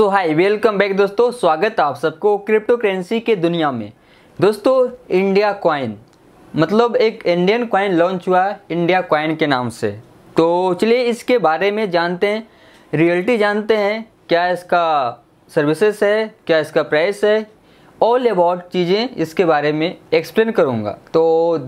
सो hi welcome back दोस्तों स्वागत है आप सबको क्रिप्टो करेंसी के दुनिया में दोस्तों इंडिया कॉइन मतलब एक इंडियन कॉइन लॉन्च हुआ है इंडिया कॉइन के नाम से तो चलिए इसके बारे में जानते हैं रियलिटी जानते हैं क्या इसका सर्विसेज है क्या इसका प्राइस है ऑल अबाउट चीज़ें इसके बारे में एक्सप्लेन करूँगा तो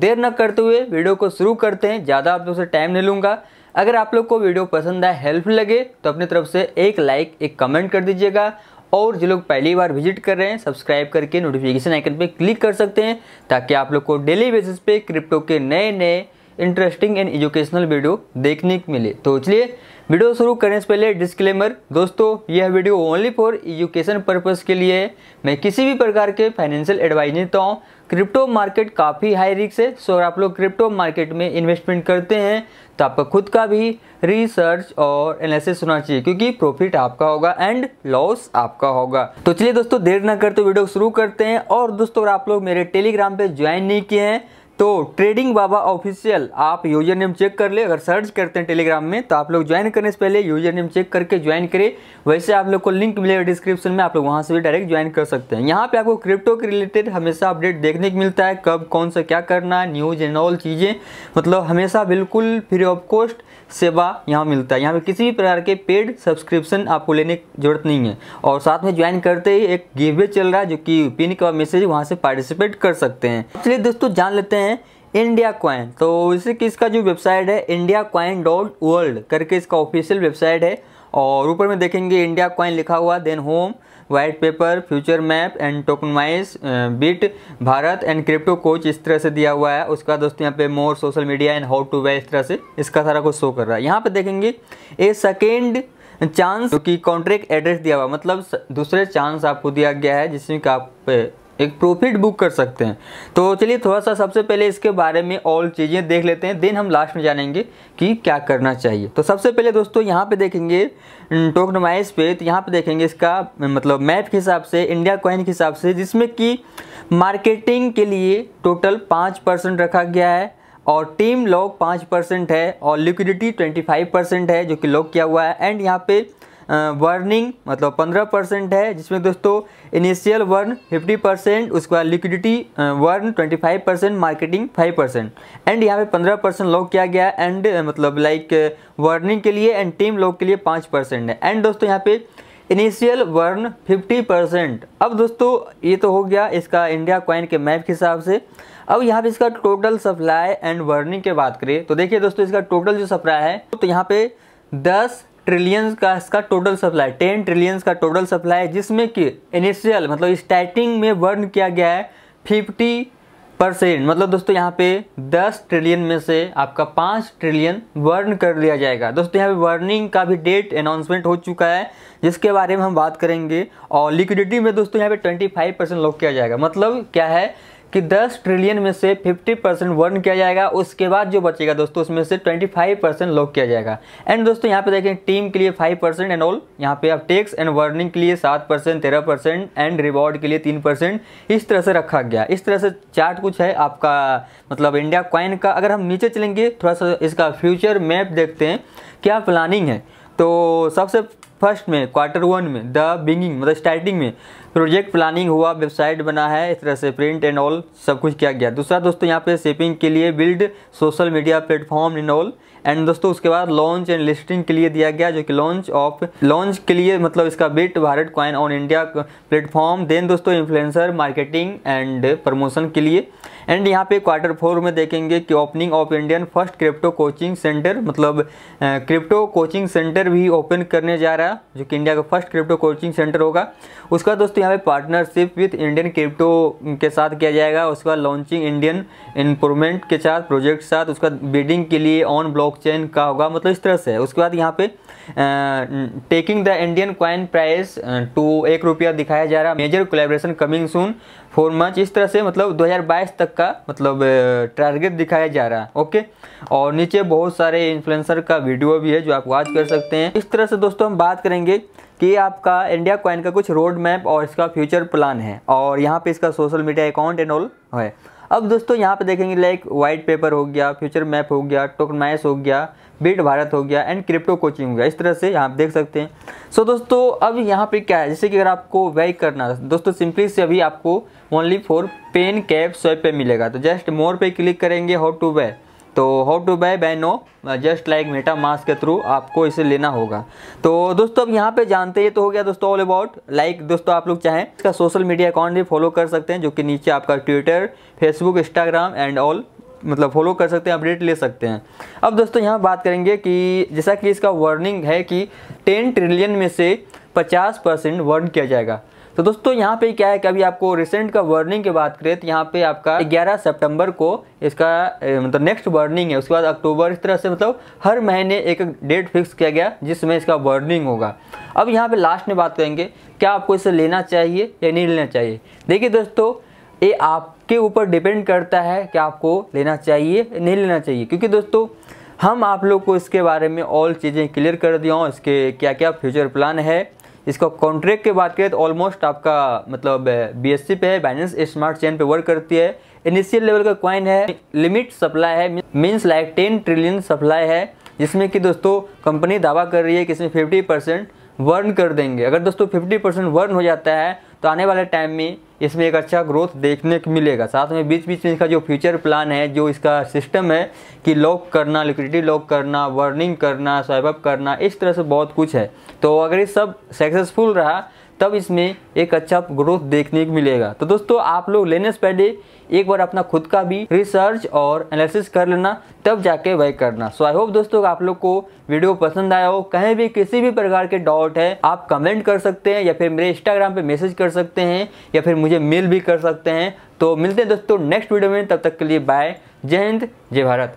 देर न करते हुए वीडियो को शुरू करते हैं ज़्यादा आप लोग से टाइम नहीं लूँगा अगर आप लोग को वीडियो पसंद आए हेल्पफुल लगे तो अपनी तरफ से एक लाइक एक कमेंट कर दीजिएगा और जो लोग पहली बार विजिट कर रहे हैं सब्सक्राइब करके नोटिफिकेशन आइकन पर क्लिक कर सकते हैं ताकि आप लोग को डेली बेसिस पे क्रिप्टो के नए नए इंटरेस्टिंग एंड एजुकेशनल वीडियो देखने को मिले तो चलिए वीडियो शुरू करने से पहले डिस्क्लेमर दोस्तों यह video only for education purpose के लिए है मैं किसी भी प्रकार के फाइनेंशियल एडवाइस नहीं देता हूँ क्रिप्टो मार्केट काफ़ी हाई रिस्क है सो अगर आप लोग क्रिप्टो मार्केट में इन्वेस्टमेंट करते हैं तो आपका खुद का भी रिसर्च और एनालिसिस होना चाहिए क्योंकि प्रॉफिट आपका होगा एंड लॉस आपका होगा तो चलिए दोस्तों देर ना करते वीडियो शुरू करते हैं और दोस्तों अगर आप लोग मेरे टेलीग्राम पर ज्वाइन नहीं किए हैं तो ट्रेडिंग बाबा ऑफिशियल आप यूजर नेम चेक कर ले अगर सर्च करते हैं टेलीग्राम में तो आप लोग ज्वाइन करने से पहले यूजर नेम चेक करके ज्वाइन करें वैसे आप लोग को लिंक मिलेगा डिस्क्रिप्शन में आप लोग वहां से भी डायरेक्ट ज्वाइन कर सकते हैं यहाँ पे आपको क्रिप्टो के रिलेटेड हमेशा अपडेट देखने को मिलता है कब कौन सा क्या करना है न्यूज एंड ऑल चीज़ें मतलब हमेशा बिल्कुल फ्री ऑफ कॉस्ट सेवा यहाँ मिलता है यहाँ पे किसी भी प्रकार के पेड सब्सक्रिप्शन आपको लेने की जरूरत नहीं है और साथ में ज्वाइन करते ही एक गिवे चल रहा है जो कि पिन का मैसेज वहाँ से पार्टिसिपेट कर सकते हैं चलिए दोस्तों जान लेते हैं हैं इंडिया क्वाइन तो इसे किसका जो वेबसाइट है इंडिया क्वाइन डॉट वर्ल्ड करके इसका ऑफिशियल वेबसाइट है और ऊपर में देखेंगे इंडिया क्वाइन लिखा हुआ then home white paper future map and tokenwise bit Bharat and crypto coach इस तरह से दिया हुआ है उसका दोस्तों यहाँ पे more social media and how to way इस तरह से इसका सारा कुछ शो कर रहा है यहाँ पे देखेंगे ए सेकेंड चांस जो कि कॉन्ट्रैक्ट एड्रेस दिया हुआ मतलब दूसरे चांस आपको दिया गया है जिसमें कि आप एक प्रॉफिट बुक कर सकते हैं तो चलिए थोड़ा सा सबसे पहले इसके बारे में और चीज़ें देख लेते हैं देन हम लास्ट में जानेंगे कि क्या करना चाहिए तो सबसे पहले दोस्तों यहाँ पे देखेंगे टोकनमाइज पे तो यहाँ पे देखेंगे इसका मतलब मैप के हिसाब से इंडिया कॉइन के हिसाब से जिसमें कि मार्केटिंग के लिए टोटल पाँच परसेंट रखा गया है और टीम लॉक पाँच परसेंट है और लिक्विडिटी ट्वेंटी फाइव परसेंट है जो कि लॉक किया हुआ है एंड यहाँ पर वर्निंग मतलब पंद्रह परसेंट है जिसमें दोस्तों इनिशियल वर्न फिफ्टी परसेंट उसके बाद liquidity burn twenty five percent marketing five percent and यहाँ पे पंद्रह परसेंट लॉक किया गया एंड मतलब लाइक वर्निंग के लिए एंड टीम लॉक के लिए पाँच परसेंट है एंड दोस्तों यहाँ पे इनिशियल वर्न 50 परसेंट अब दोस्तों ये तो हो गया इसका इंडिया कॉइन के मैप के हिसाब से अब यहाँ पे इसका टोटल सप्लाई एंड वर्निंग के बात करें तो देखिए दोस्तों इसका टोटल जो सप्लाई है तो यहाँ पे दस ट्रिलियंस का इसका टोटल सप्लाई टेन ट्रिलियंस का टोटल सप्लाई जिसमें कि इनिशियल मतलब स्टार्टिंग में वर्न किया गया है फिफ्टी परसेंट मतलब दोस्तों यहाँ पे दस ट्रिलियन में से आपका पाँच ट्रिलियन वर्न कर लिया जाएगा दोस्तों यहाँ पे वर्निंग का भी डेट अनाउंसमेंट हो चुका है जिसके बारे में हम बात करेंगे और लिक्विडिटी में दोस्तों यहाँ पे ट्वेंटी फाइव परसेंट लॉक किया जाएगा मतलब क्या है कि 10 ट्रिलियन में से 50 परसेंट वर्न किया जाएगा उसके बाद जो बचेगा दोस्तों उसमें से 25 परसेंट लॉक किया जाएगा एंड दोस्तों यहाँ पे देखें टीम के लिए 5 परसेंट एंड ऑल यहाँ पे आप टैक्स एंड वर्निंग के लिए 7 परसेंट तेरह परसेंट एंड रिवॉर्ड के लिए 3 परसेंट इस तरह से रखा गया इस तरह से चार्ट कुछ है आपका मतलब इंडिया क्वाइन का अगर हम नीचे चलेंगे थोड़ा सा इसका फ्यूचर मैप देखते हैं क्या प्लानिंग है तो सबसे फर्स्ट में क्वार्टर वन में द बिगिंग मतलब स्टार्टिंग में प्रोजेक्ट प्लानिंग हुआ वेबसाइट बना है इस तरह से प्रिंट एंड ऑल सब कुछ किया गया दूसरा दोस्तों यहाँ पे शेपिंग के लिए build social media platform in all and दोस्तों उसके बाद लॉन्च एंड लिस्टिंग के लिए दिया गया जो कि लॉन्च ऑफ लॉन्च के लिए मतलब इसका bit Bharat coin on India platform then दोस्तों इन्फ्लुएंसर मार्केटिंग एंड प्रमोशन के लिए एंड यहाँ पे क्वार्टर फोर में देखेंगे कि opening of Indian first crypto coaching centre मतलब क्रिप्टो कोचिंग सेंटर भी ओपन करने जा रहा है जो कि इंडिया का फर्स्ट क्रिप्टो कोचिंग सेंटर होगा उसका दोस्तों यहाँ पे पार्टनरशिप विथ इंडियन क्रिप्टो के साथ किया जाएगा उसके बाद लॉन्चिंग इंडियन इम्प्रूवमेंट के साथ प्रोजेक्ट के साथ उसका बिडिंग के लिए ऑन ब्लॉकचेन का होगा मतलब इस तरह से उसके बाद यहाँ पे taking the Indian coin price to एक रुपया दिखाया जा रहा है major collaboration coming soon for मंच इस तरह से मतलब 2022 तक का मतलब टारगेट दिखाया जा रहा है ओके और नीचे बहुत सारे इन्फ्लुएंसर का वीडियो भी है जो आप वॉच कर सकते हैं इस तरह से दोस्तों हम बात करेंगे कि आपका इंडिया कॉइन का कुछ रोड मैप और इसका फ्यूचर प्लान है और यहाँ पे इसका social media account and all है अब दोस्तों यहाँ पे देखेंगे लाइक वाइट पेपर हो गया फ्यूचर मैप हो गया टोकनाइस हो गया बीट भारत हो गया एंड क्रिप्टो कोचिंग हो गया इस तरह से यहाँ आप देख सकते हैं सो so, दोस्तों अब यहाँ पे क्या है जैसे कि अगर आपको वेक करना दोस्तों सिंपली से अभी आपको only for pancake swap पे मिलेगा तो जस्ट मोर पे क्लिक करेंगे हाउ टू वे तो how to buy buy no just like MetaMask के थ्रू आपको इसे लेना होगा तो दोस्तों अब यहाँ पे जानते हैं तो हो गया दोस्तों ऑल अबाउट लाइक दोस्तों आप लोग चाहें इसका सोशल मीडिया अकाउंट भी फॉलो कर सकते हैं जो कि नीचे आपका Twitter Facebook Instagram and all मतलब फॉलो कर सकते हैं अपडेट ले सकते हैं अब दोस्तों यहाँ बात करेंगे कि जैसा कि इसका वार्निंग है कि टेन ट्रिलियन में से पचास परसेंट वर्न किया जाएगा तो दोस्तों यहाँ पे क्या है कि अभी आपको रिसेंट का वर्निंग की बात करें तो यहाँ पे आपका 11 सितंबर को इसका मतलब नेक्स्ट वर्निंग है उसके बाद अक्टूबर इस तरह से मतलब हर महीने एक डेट फिक्स किया गया जिसमें इसका वर्निंग होगा अब यहाँ पे लास्ट में बात करेंगे क्या आपको इसे लेना चाहिए या नहीं लेना चाहिए देखिए दोस्तों ये आपके ऊपर डिपेंड करता है कि आपको लेना चाहिए नहीं लेना चाहिए क्योंकि दोस्तों हम आप लोग को इसके बारे में ऑल चीज़ें क्लियर कर दिया हूँ इसके क्या क्या फ्यूचर प्लान है इसका कॉन्ट्रैक्ट की बात करें तो ऑलमोस्ट आपका मतलब बी पे है बैलेंस स्मार्ट चेन पे वर्क करती है इनिशियल लेवल का क्वाइन है लिमिट सप्लाई है means like ten trillion supply है जिसमें कि दोस्तों कंपनी दावा कर रही है कि इसमें फिफ्टी परसेंट वर्न कर देंगे अगर दोस्तों फिफ्टी परसेंट वर्न हो जाता है तो आने वाले टाइम में इसमें एक अच्छा ग्रोथ देखने को मिलेगा साथ में बीच बीच में इसका जो फ्यूचर प्लान है जो इसका सिस्टम है कि लॉक करना लिक्विडिटी लॉक करना वर्निंग करना अप करना इस तरह से बहुत कुछ है तो अगर ये सब सक्सेसफुल रहा तब इसमें एक अच्छा ग्रोथ देखने को मिलेगा तो दोस्तों आप लोग लेने से पहले एक बार अपना खुद का भी रिसर्च और एनालिसिस कर लेना तब जाके वह करना सो आई होप दोस्तों आप लोग को वीडियो पसंद आया हो कहीं भी किसी भी प्रकार के डाउट है आप कमेंट कर सकते हैं या फिर मेरे इंस्टाग्राम पे मैसेज कर सकते हैं या फिर मुझे मेल भी कर सकते हैं तो मिलते हैं दोस्तों नेक्स्ट वीडियो में तब तक के लिए बाय जय हिंद जय भारत